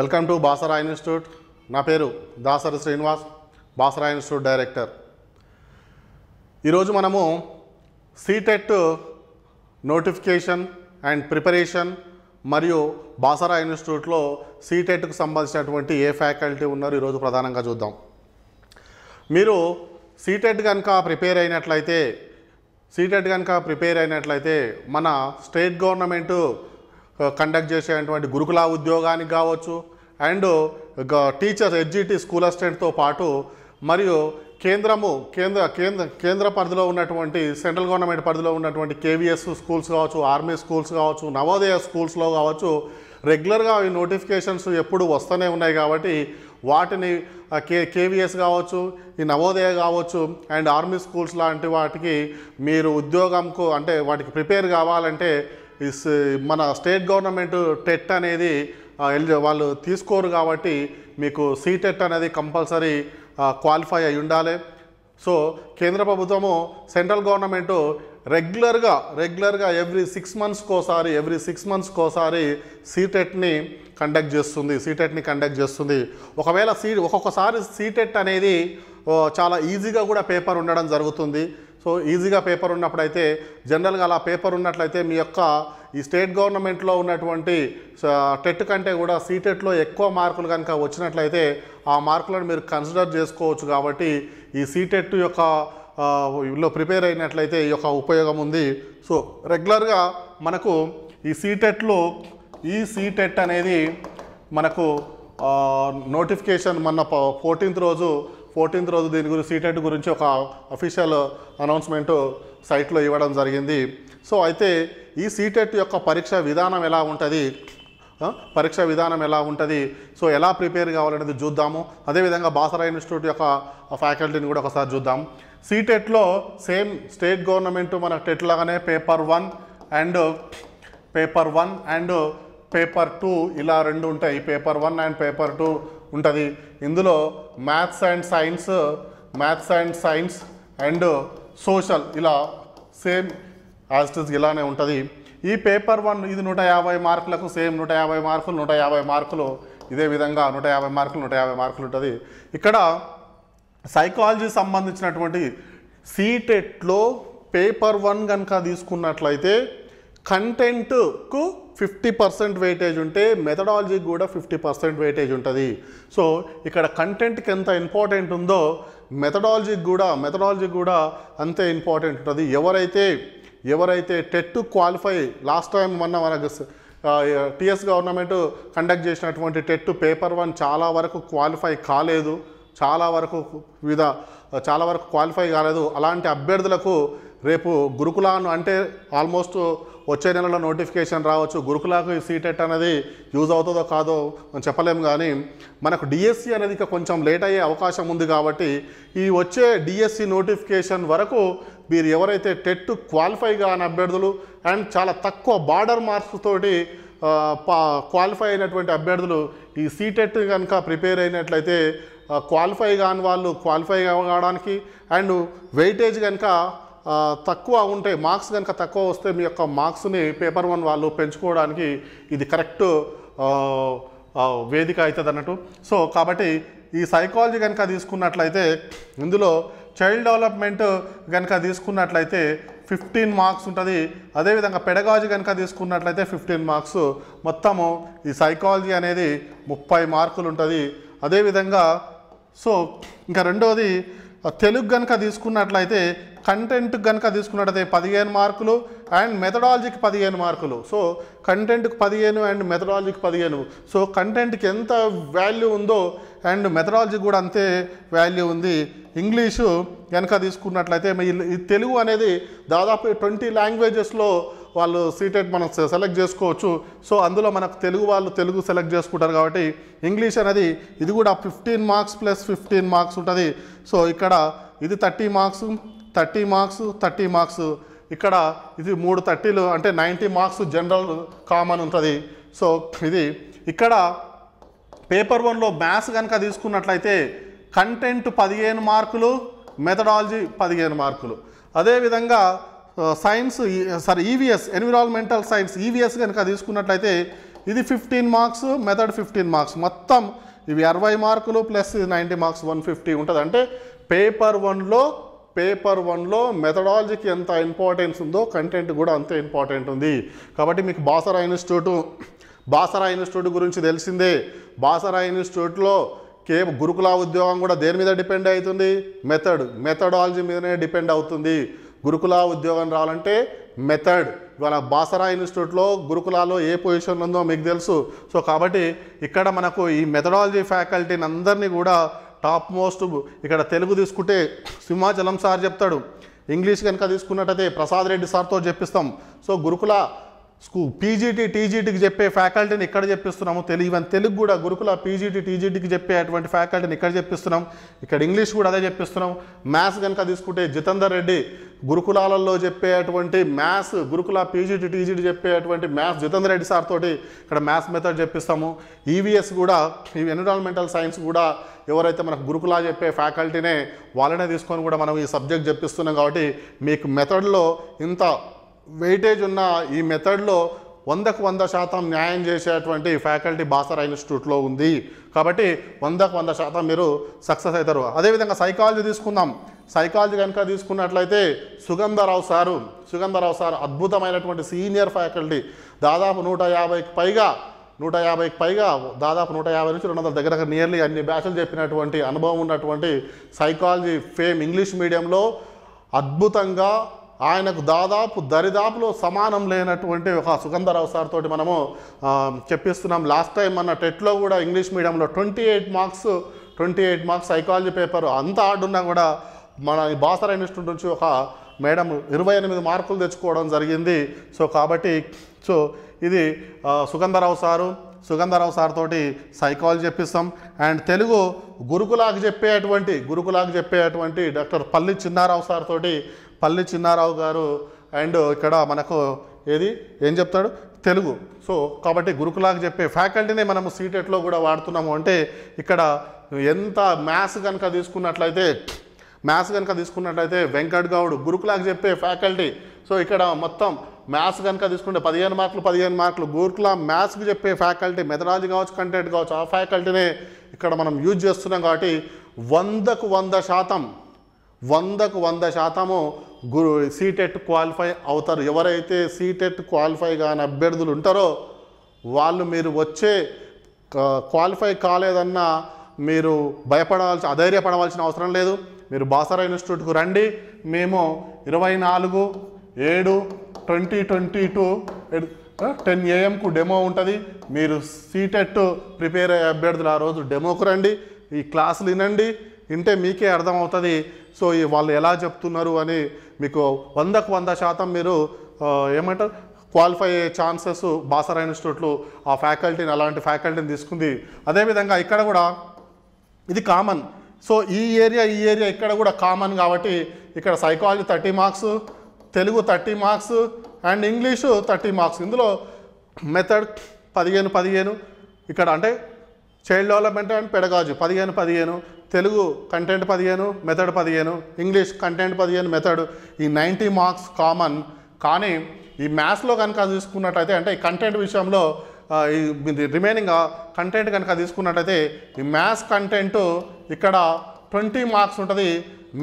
welcome to బాసరా institute నా పేరు Dasari Srinivas Basara institute director ఈరోజు మనము సీటెట్ నోటిఫికేషన్ అండ్ ప్రిపరేషన్ మరియు బాసరా ఇన్స్టిట్యూట్లో సీటెట్కు సంబంధించినటువంటి ఏ ఫ్యాకల్టీ ఉన్నారో ఈరోజు ప్రధానంగా చూద్దాం మీరు సీటెట్ కనుక ప్రిపేర్ అయినట్లయితే సీటెట్ కనుక ప్రిపేర్ అయినట్లయితే మన స్టేట్ గవర్నమెంటు కండక్ట్ చేసేటువంటి గురుకుల ఉద్యోగానికి కావచ్చు అండ్ టీచర్స్ ఎడ్జిటి స్కూల్ అసిస్టెంట్తో పాటు మరియు కేంద్రము కేంద్ర కేంద్ర కేంద్ర పరిధిలో ఉన్నటువంటి సెంట్రల్ గవర్నమెంట్ పరిధిలో ఉన్నటువంటి కేవీఎస్ స్కూల్స్ కావచ్చు ఆర్మీ స్కూల్స్ కావచ్చు నవోదయ స్కూల్స్లో కావచ్చు రెగ్యులర్గా ఈ నోటిఫికేషన్స్ ఎప్పుడు వస్తూనే ఉన్నాయి కాబట్టి వాటిని కే కేవీఎస్ కావచ్చు ఈ నవోదయ కావచ్చు అండ్ ఆర్మీ స్కూల్స్ లాంటి వాటికి మీరు ఉద్యోగంకు అంటే వాటికి ప్రిపేర్ కావాలంటే ఇస్ మన స్టేట్ గవర్నమెంట్ టెట్ అనేది వాళ్ళు తీసుకోరు కాబట్టి మీకు సీటెట్ అనేది కంపల్సరీ క్వాలిఫై అయి ఉండాలి సో కేంద్ర ప్రభుత్వము సెంట్రల్ గవర్నమెంటు రెగ్యులర్గా రెగ్యులర్గా ఎవ్రీ సిక్స్ మంత్స్కి ఒకసారి ఎవ్రీ సిక్స్ మంత్స్కి ఒకసారి సీటెట్ని కండక్ట్ చేస్తుంది సీటెట్ని కండక్ట్ చేస్తుంది ఒకవేళ సీ ఒక్కొక్కసారి సీటెట్ అనేది చాలా ఈజీగా కూడా పేపర్ ఉండడం జరుగుతుంది సో ఈజీగా పేపర్ ఉన్నప్పుడైతే జనరల్గా అలా పేపర్ ఉన్నట్లయితే మీ యొక్క ఈ స్టేట్ గవర్నమెంట్లో ఉన్నటువంటి టెట్ కంటే కూడా సీటెట్లో ఎక్కువ మార్కులు కనుక వచ్చినట్లయితే ఆ మార్కులను మీరు కన్సిడర్ చేసుకోవచ్చు కాబట్టి ఈ సీటెట్ యొక్క ఇలా ప్రిపేర్ అయినట్లయితే ఈ యొక్క ఉపయోగం ఉంది సో రెగ్యులర్గా మనకు ఈ సీటెట్లో ఈ సీటెట్ అనేది మనకు నోటిఫికేషన్ మొన్న ఫోర్టీన్త్ రోజు ఫోర్టీన్త్ రోజు దీని గురించి సీటెట్ గురించి ఒక అఫీషియల్ అనౌన్స్మెంట్ సైట్లో ఇవ్వడం జరిగింది సో అయితే ఈ సీటెట్ యొక్క పరీక్ష విధానం ఎలా ఉంటుంది పరీక్ష విధానం ఎలా ఉంటుంది సో ఎలా ప్రిపేర్ కావాలనేది చూద్దాము అదేవిధంగా బాసరా ఇన్స్టిట్యూట్ యొక్క ఫ్యాకల్టీని కూడా ఒకసారి చూద్దాం సీటెట్లో సేమ్ స్టేట్ గవర్నమెంట్ మన టెట్ లాగానే paper one and paper one and paper two ఇలా రెండు ఉంటాయి paper one and paper two ఉంటుంది ఇందులో maths and science maths and science and social ఇలా సేమ్ యాజ్టిస్ ఇలానే ఉంటుంది ఈ పేపర్ వన్ ఇది నూట యాభై మార్కులకు సేమ్ నూట యాభై మార్కులు నూట యాభై మార్కులు ఇదే విధంగా నూట యాభై మార్కులు నూట యాభై మార్కులు ఉంటుంది ఇక్కడ సైకాలజీ సంబంధించినటువంటి సీటెట్లో e పేపర్ వన్ కనుక తీసుకున్నట్లయితే కంటెంట్కు ఫిఫ్టీ పర్సెంట్ వెయిటేజ్ ఉంటే మెథడాలజీకి కూడా ఫిఫ్టీ పర్సెంట్ వెయిటేజ్ ఉంటుంది సో ఇక్కడ కంటెంట్కి ఎంత ఇంపార్టెంట్ ఉందో మెథడాలజీకి కూడా మెథడాలజీకి కూడా అంతే ఇంపార్టెంట్ ఉంటుంది ఎవరైతే ఎవరైతే టెట్ క్వాలిఫై లాస్ట్ టైం మొన్న మనకు టిఎస్ గవర్నమెంట్ కండక్ట్ చేసినటువంటి టెట్ పేపర్ వన్ చాలా వరకు క్వాలిఫై కాలేదు చాలా వరకు వివిధ చాలా వరకు క్వాలిఫై కాలేదు అలాంటి అభ్యర్థులకు రేపు గురుకులాను అంటే ఆల్మోస్ట్ వచ్చే నెలలో నోటిఫికేషన్ రావచ్చు గురుకులాకు సీట్ ఎట్ అనేది యూజ్ అవుతుందో కాదో మనం చెప్పలేము కానీ మనకు డిఎస్సి e అనేది ఇక కొంచెం లేట్ అయ్యే అవకాశం ఉంది కాబట్టి ఈ వచ్చే డిఎస్సి e నోటిఫికేషన్ వరకు మీరు ఎవరైతే టెట్ క్వాలిఫై కాని అభ్యర్థులు అండ్ చాలా తక్కువ బార్డర్ మార్క్స్ తోటి క్వాలిఫై అయినటువంటి అభ్యర్థులు ఈ సీటెట్ కనుక ప్రిపేర్ అయినట్లయితే క్వాలిఫై కాని వాళ్ళు క్వాలిఫై కావడానికి అండ్ వెయిటేజ్ కనుక తక్కువ ఉంటే మార్క్స్ కనుక తక్కువ వస్తే మీ యొక్క మార్క్స్ని పేపర్ వన్ వాళ్ళు పెంచుకోవడానికి ఇది కరెక్ట్ వేదిక అవుతుంది అన్నట్టు సో కాబట్టి ఈ సైకాలజీ కనుక తీసుకున్నట్లయితే ఇందులో చైల్డ్ డెవలప్మెంట్ కనుక తీసుకున్నట్లయితే ఫిఫ్టీన్ మార్క్స్ ఉంటుంది అదేవిధంగా పెడగాజీ కనుక తీసుకున్నట్లయితే ఫిఫ్టీన్ మార్క్స్ మొత్తము ఈ సైకాలజీ అనేది ముప్పై మార్కులు ఉంటుంది అదేవిధంగా సో ఇంకా రెండవది తెలుగు కనుక తీసుకున్నట్లయితే కంటెంట్ కనుక తీసుకున్నట్లయితే పదిహేను మార్కులు అండ్ మెథడాలజీకి పదిహేను మార్కులు సో కంటెంట్కి పదిహేను అండ్ మెథడాలజీకి పదిహేను సో కంటెంట్కి ఎంత వాల్యూ ఉందో అండ్ మెథడాలజీ కూడా అంతే వాల్యూ ఉంది ఇంగ్లీషు కనుక తీసుకున్నట్లయితే ఈ తెలుగు అనేది దాదాపు ట్వంటీ లాంగ్వేజెస్లో వాళ్ళు సీటెడ్ మనం సెలెక్ట్ చేసుకోవచ్చు సో అందులో మనకు తెలుగు వాళ్ళు తెలుగు సెలెక్ట్ చేసుకుంటారు కాబట్టి ఇంగ్లీష్ అనేది ఇది కూడా fifteen marks plus fifteen marks ఉంటుంది సో ఇక్కడ ఇది thirty marks thirty marks thirty marks ఇక్కడ ఇది మూడు థర్టీలు అంటే నైంటీ మార్క్స్ జనరల్ కామన్ ఉంటుంది సో ఇది ఇక్కడ పేపర్ వన్లో మ్యాథ్స్ కనుక తీసుకున్నట్లయితే కంటెంట్ పదిహేను మార్కులు మెథడాలజీ పదిహేను మార్కులు అదేవిధంగా science sorry EVS environmental science EVS కనుక తీసుకున్నట్లయితే ఇది fifteen marks method fifteen marks మొత్తం ఇవి అరవై మార్కులు plus ninety marks one fifty ఉంటుంది అంటే పేపర్ వన్లో పేపర్ వన్లో మెథడాలజీకి ఎంత ఇంపార్టెన్స్ ఉందో కంటెంట్ కూడా అంతే ఇంపార్టెంట్ ఉంది కాబట్టి మీకు బాసరా ఇన్స్టిట్యూట్ బాసరా ఇన్స్టిట్యూట్ గురించి తెలిసిందే బాసరా ఇన్స్టిట్యూట్లో కే గురుకుల ఉద్యోగం కూడా దేని మీద డిపెండ్ అవుతుంది మెథడ్ మెథడాలజీ మీదనే డిపెండ్ అవుతుంది గురుకుల ఉద్యోగం రావాలంటే మెథడ్ ఇవాళ బాసరా ఇన్స్టిట్యూట్లో గురుకులాలో ఏ పొజిషన్ ఉందో మీకు తెలుసు సో కాబట్టి ఇక్కడ మనకు ఈ మెథడాలజీ ఫ్యాకల్టీని అందరినీ కూడా టాప్ మోస్ట్ ఇక్కడ తెలుగు తీసుకుంటే సింహాచలం సార్ చెప్తాడు ఇంగ్లీష్ కనుక తీసుకున్నట్టయితే ప్రసాద్ రెడ్డి సార్తో చెప్పిస్తాం సో గురుకుల స్కూ పీజీటీ టీజీటీకి చెప్పే ఫ్యాకల్టీని ఇక్కడ చెప్పిస్తున్నాము తెలుగు ఈవెన్ తెలుగు కూడా గురుకుల పీజీటీ టీజీటీకి చెప్పే అటువంటి ఫ్యాకల్టీని ఇక్కడ చెప్పిస్తున్నాం ఇక్కడ ఇంగ్లీష్ కూడా అదే చెప్పిస్తున్నాం మ్యాథ్స్ కనుక తీసుకుంటే జితేందర్ రెడ్డి గురుకులాలలో చెప్పేటువంటి మ్యాథ్స్ గురుకుల పీజీడి టీజీడి చెప్పేటువంటి మ్యాథ్స్ జితేంద్ర రెడ్డి సార్ తోటి ఇక్కడ మ్యాథ్స్ మెథడ్ చెప్పిస్తాము ఈవీఎస్ e కూడా ఈ ఎన్విరాన్మెంటల్ సైన్స్ కూడా ఎవరైతే మనకు గురుకులా చెప్పే ఫ్యాకల్టీనే వాళ్ళనే తీసుకొని కూడా మనం ఈ సబ్జెక్ట్ చెప్పిస్తున్నాం కాబట్టి మీకు మెథడ్లో ఇంత వెయిటేజ్ ఉన్న ఈ మెథడ్లో వందకు వంద శాతం న్యాయం చేసేటువంటి ఫ్యాకల్టీ బాసరా ఇన్స్టిట్యూట్లో ఉంది కాబట్టి వందకు వంద శాతం మీరు సక్సెస్ అవుతారు అదేవిధంగా సైకాలజీ తీసుకుందాం సైకాలజీ కనుక తీసుకున్నట్లయితే సుగంధరావు సారు సుగంధరావు సారు అద్భుతమైనటువంటి సీనియర్ ఫ్యాకల్టీ దాదాపు నూట యాభైకి పైగా నూట యాభైకి పైగా దాదాపు నూట యాభై నుంచి రెండు వందల దగ్గర నియర్లీ అన్ని భాషలు చెప్పినటువంటి అనుభవం ఉన్నటువంటి సైకాలజీ ఫేమ్ ఇంగ్లీష్ మీడియంలో అద్భుతంగా ఆయనకు దాదాపు దరిదాపులో సమానం లేనటువంటి ఒక సుగంధరావు సార్ తోటి మనము చెప్పిస్తున్నాం లాస్ట్ టైం మన టెట్లో కూడా ఇంగ్లీష్ మీడియంలో twenty eight marks twenty eight marks psychology paper అంత ఆడున్నా కూడా మన బాసరా ఇన్స్టిట్యూట్ నుంచి ఒక మేడం ఇరవై ఎనిమిది మార్కులు తెచ్చుకోవడం జరిగింది సో కాబట్టి సో ఇది సుగంధరావు సారు సుగంధరావు సార్ తోటి సైకాలజీ చెప్పిస్తాం అండ్ తెలుగు గురుకులాకు చెప్పేటువంటి గురుకులాకు చెప్పేటువంటి డాక్టర్ పల్లి చిన్నారావు సార్ తోటి పల్లి చిన్నారావు గారు అండ్ ఇక్కడ మనకు ఏది ఏం చెప్తాడు తెలుగు సో కాబట్టి గురుకులాకు చెప్పే ఫ్యాకల్టీనే మనము సీటెట్లో కూడా వాడుతున్నాము అంటే ఇక్కడ ఎంత మ్యాథ్స్ కనుక తీసుకున్నట్లయితే మ్యాథ్స్ కనుక తీసుకున్నట్టయితే వెంకట్ గౌడ్ గురుకులాగా చెప్పే ఫ్యాకల్టీ సో ఇక్కడ మొత్తం మ్యాథ్స్ కనుక తీసుకుంటే పదిహేను మార్కులు పదిహేను మార్కులు గురుకుల మ్యాథ్స్కి చెప్పే ఫ్యాకల్టీ మెథడాలజీ కావచ్చు కంటెంట్ కావచ్చు ఆ ఫ్యాకల్టీనే ఇక్కడ మనం యూజ్ చేస్తున్నాం కాబట్టి వందకు వంద శాతం వందకు వంద శాతము గురు సీటెట్ క్వాలిఫై e అవుతారు ఎవరైతే సీటెట్ క్వాలిఫై e కాని అభ్యర్థులు ఉంటారో వాళ్ళు మీరు వచ్చే క్వాలిఫై కాలేదన్న మీరు భయపడవలసిన అధైర్యపడవలసిన అవసరం లేదు మీరు బాసరా ఇన్స్టిట్యూట్కు రండి మేము ఇరవై నాలుగు ఏడు ట్వంటీ ట్వంటీ టూ టెన్ ఏఎంకు డెమో ఉంటుంది మీరు సీటెట్ ప్రిపేర్ అయ్యే అభ్యర్థులు ఆ రోజు డెమోకు రండి ఈ క్లాసులు వినండి వింటే మీకే అర్థమవుతుంది సో వాళ్ళు ఎలా చెప్తున్నారు అని మీకు వందకు వంద శాతం మీరు ఏమంటారు క్వాలిఫై అయ్యే ఛాన్సెస్ బాసరా ఇన్స్టిట్యూట్లు ఆ ఫ్యాకల్టీని అలాంటి ఫ్యాకల్టీని తీసుకుంది అదేవిధంగా ఇక్కడ కూడా ఇది కామన్ సో ఈ ఏరియా ఈ ఏరియా ఇక్కడ కూడా కామన్ కాబట్టి ఇక్కడ psychology thirty marks Telugu thirty marks and English thirty marks ఇందులో మెథడ్ పదిహేను పదిహేను ఇక్కడ అంటే చైల్డ్ డెవలప్మెంట్ అండ్ పెడగాజు పదిహేను పదిహేను తెలుగు కంటెంట్ పదిహేను మెథడ్ పదిహేను ఇంగ్లీష్ కంటెంట్ పదిహేను మెథడ్ ఈ నైంటీ మార్క్స్ కామన్ కానీ ఈ మ్యాథ్స్లో కనుక చూసుకున్నట్టయితే అంటే ఈ కంటెంట్ విషయంలో రిమైనింగ్ కంటెంట్ కనుక తీసుకున్నట్టయితే ఈ మ్యాథ్స్ కంటెంట్ ఇక్కడ ట్వంటీ మార్క్స్ ఉంటుంది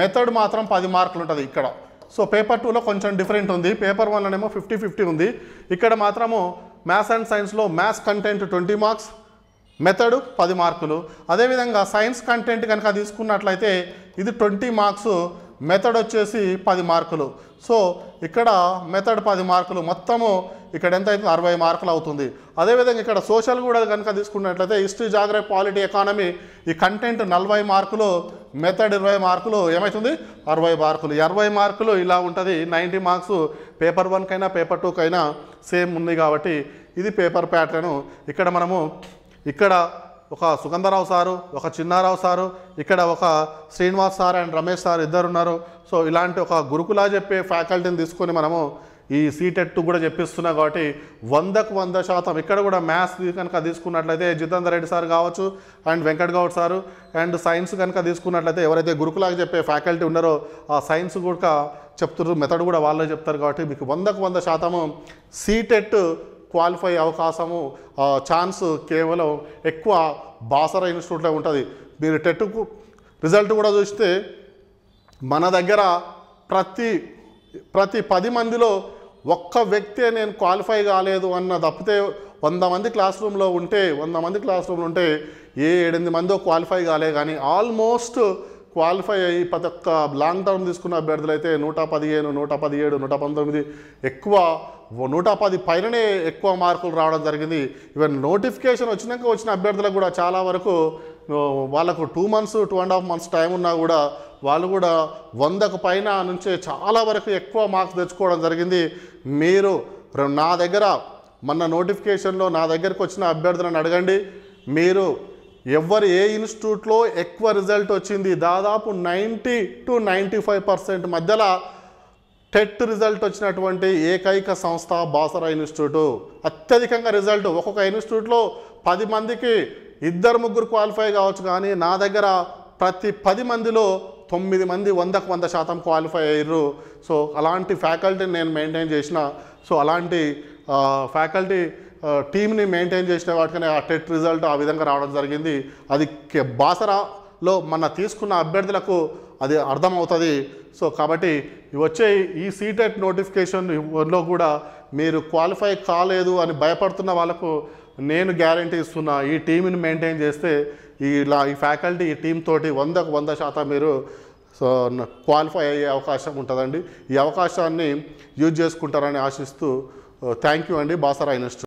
మెథడ్ మాత్రం పది మార్కులు ఉంటుంది ఇక్కడ సో పేపర్ టూలో కొంచెం డిఫరెంట్ ఉంది పేపర్ వన్లోనేమో ఫిఫ్టీ ఫిఫ్టీ ఉంది ఇక్కడ మాత్రము మ్యాథ్స్ అండ్ సైన్స్లో maths content twenty marks method పది మార్కులు అదేవిధంగా సైన్స్ కంటెంట్ కనుక తీసుకున్నట్లయితే ఇది ట్వంటీ మార్క్స్ మెథడ్ వచ్చేసి పది మార్కులు సో ఇక్కడ మెథడ్ పది మార్కులు మొత్తము ఇక్కడ ఎంత అవుతుంది అరవై మార్కులు అవుతుంది అదేవిధంగా ఇక్కడ సోషల్ కూడా కనుక తీసుకున్నట్లయితే హిస్టరీ జాగ్రఫీ పాలిటీ ఎకానమీ ఈ కంటెంట్ నలభై మార్కులు మెథడ్ ఇరవై మార్కులు ఏమవుతుంది అరవై మార్కులు అరవై మార్కులు ఇలా ఉంటుంది నైంటీ మార్క్స్ పేపర్ వన్కైనా పేపర్ టూకైనా సేమ్ ఉంది కాబట్టి ఇది పేపర్ ప్యాటర్ను ఇక్కడ మనము ఇక్కడ ఒక సుగంధరావు సారు ఒక చిన్నారావు సారు ఇక్కడ ఒక Srinivas sir and Ramesh sir ఇద్దరున్నారు సో ఇలాంటి ఒక గురుకులా చెప్పే ఫ్యాకల్టీని తీసుకొని మనము ఈ సీటెట్ కూడా చెప్పిస్తున్నాం కాబట్టి వందకు వంద శాతం ఇక్కడ కూడా మ్యాథ్స్ కనుక తీసుకున్నట్లయితే జితేందర్ రెడ్డి సార్ కావచ్చు and Venkat Goud sir and science కనుక తీసుకున్నట్లయితే ఎవరైతే గురుకులాగా చెప్పే ఫ్యాకల్టీ ఉన్నారో ఆ సైన్స్ కూడా చెప్తున్నారు మెథడ్ కూడా వాళ్ళే చెప్తారు కాబట్టి మీకు వందకు వంద శాతము సీటెట్ క్వాలిఫై అవకాశము ఛాన్స్ కేవలం ఎక్కువ బాసర ఇన్స్టిట్యూట్లో ఉంటుంది మీరు టెట్కు రిజల్ట్ కూడా చూస్తే మన దగ్గర ప్రతి ప్రతి పది మందిలో ఒక్క వ్యక్తే నేను క్వాలిఫై కాలేదు అన్న తప్పితే వంద మంది క్లాస్ రూమ్లో ఉంటే వంద మంది క్లాస్ రూమ్లో ఉంటే ఏ ఏడెనిమిది మందో క్వాలిఫై కాలే కానీ ఆల్మోస్ట్ క్వాలిఫై అయ్యి ప్రతి ఒక్క లాంగ్ టర్మ్ తీసుకున్న అభ్యర్థులు అయితే నూట పదిహేను నూట పదిహేడు నూట పంతొమ్మిది ఎక్కువ నూట పది పైననే ఎక్కువ మార్కులు రావడం జరిగింది ఈవెన్ నోటిఫికేషన్ వచ్చినాక వచ్చిన అభ్యర్థులకు కూడా చాలా వరకు వాళ్ళకు two months two and half months time ఉన్నా కూడా వాళ్ళు కూడా వందకు పైన నుంచే చాలా వరకు ఎక్కువ మార్క్స్ తెచ్చుకోవడం జరిగింది మీరు నా దగ్గర మొన్న నోటిఫికేషన్లో నా దగ్గరకు వచ్చిన అభ్యర్థులను అడగండి మీరు ఎవరు ఏ ఇన్స్టిట్యూట్లో ఎక్కువ రిజల్ట్ వచ్చింది దాదాపు ninety to ninety five percent మధ్యలో టెట్ రిజల్ట్ వచ్చినటువంటి ఏకైక సంస్థ బాసరా ఇన్స్టిట్యూట్ అత్యధికంగా రిజల్ట్ ఒక్కొక్క ఇన్స్టిట్యూట్లో పది మందికి ఇద్దరు ముగ్గురు క్వాలిఫై కావచ్చు కానీ నా దగ్గర ప్రతి పది మందిలో తొమ్మిది మంది వందకు వంద శాతం క్వాలిఫై అయ్యారు సో అలాంటి ఫ్యాకల్టీని నేను మెయింటైన్ చేసిన సో అలాంటి ఫ్యాకల్టీ టీంని మెయింటైన్ చేసిన వాటికనే ఆ టెట్ రిజల్ట్ ఆ విధంగా రావడం జరిగింది అది బాసరాలో మన తీసుకున్న అభ్యర్థులకు అది అర్థమవుతుంది సో కాబట్టి వచ్చే ఈ సీటెట్ నోటిఫికేషన్లో కూడా మీరు క్వాలిఫై కాలేదు అని భయపడుతున్న వాళ్ళకు నేను గ్యారంటీ ఇస్తున్నా ఈ టీంని మెయింటైన్ చేస్తే ఇలా ఈ ఫ్యాకల్టీ ఈ టీం తోటి వందకు వంద శాతం మీరు సో క్వాలిఫై అయ్యే అవకాశం ఉంటుందండి ఈ అవకాశాన్ని యూజ్ చేసుకుంటారని ఆశిస్తూ థ్యాంక్ యూ అండి బాసరా ఇన్స్టిట్యూట్